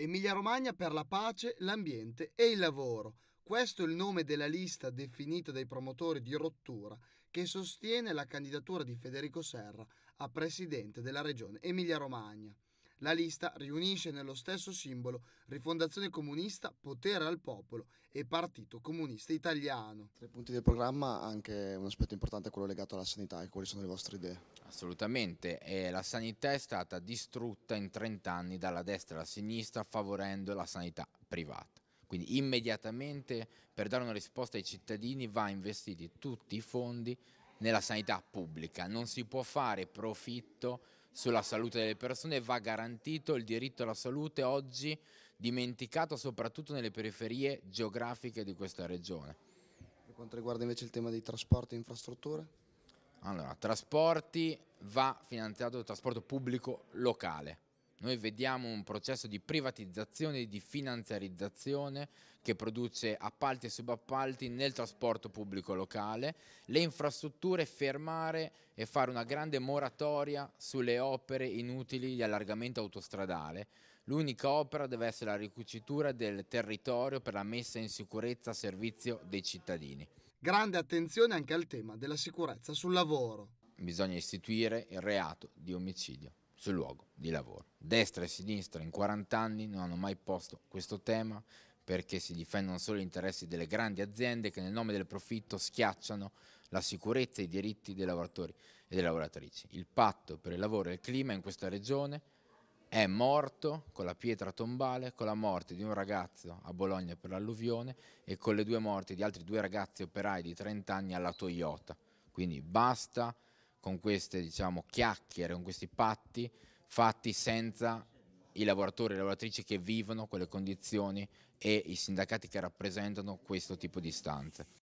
Emilia Romagna per la pace, l'ambiente e il lavoro. Questo è il nome della lista definita dai promotori di rottura che sostiene la candidatura di Federico Serra a presidente della regione Emilia Romagna. La lista riunisce nello stesso simbolo Rifondazione Comunista, Potere al Popolo e Partito Comunista Italiano. Tra i punti del programma anche un aspetto importante è quello legato alla sanità e quali sono le vostre idee? Assolutamente, e la sanità è stata distrutta in 30 anni dalla destra e alla sinistra favorendo la sanità privata. Quindi immediatamente per dare una risposta ai cittadini va investiti tutti i fondi nella sanità pubblica. Non si può fare profitto sulla salute delle persone, va garantito il diritto alla salute oggi dimenticato soprattutto nelle periferie geografiche di questa regione. Per quanto riguarda invece il tema dei trasporti e infrastrutture? Allora, trasporti va finanziato il trasporto pubblico locale, noi vediamo un processo di privatizzazione e di finanziarizzazione che produce appalti e subappalti nel trasporto pubblico locale, le infrastrutture fermare e fare una grande moratoria sulle opere inutili di allargamento autostradale. L'unica opera deve essere la ricucitura del territorio per la messa in sicurezza a servizio dei cittadini. Grande attenzione anche al tema della sicurezza sul lavoro. Bisogna istituire il reato di omicidio sul luogo di lavoro. Destra e sinistra in 40 anni non hanno mai posto questo tema perché si difendono solo gli interessi delle grandi aziende che nel nome del profitto schiacciano la sicurezza e i diritti dei lavoratori e delle lavoratrici. Il patto per il lavoro e il clima in questa regione è morto con la pietra tombale, con la morte di un ragazzo a Bologna per l'alluvione e con le due morti di altri due ragazzi operai di 30 anni alla Toyota. Quindi basta con queste diciamo, chiacchiere, con questi patti fatti senza i lavoratori e le lavoratrici che vivono quelle condizioni e i sindacati che rappresentano questo tipo di istanze.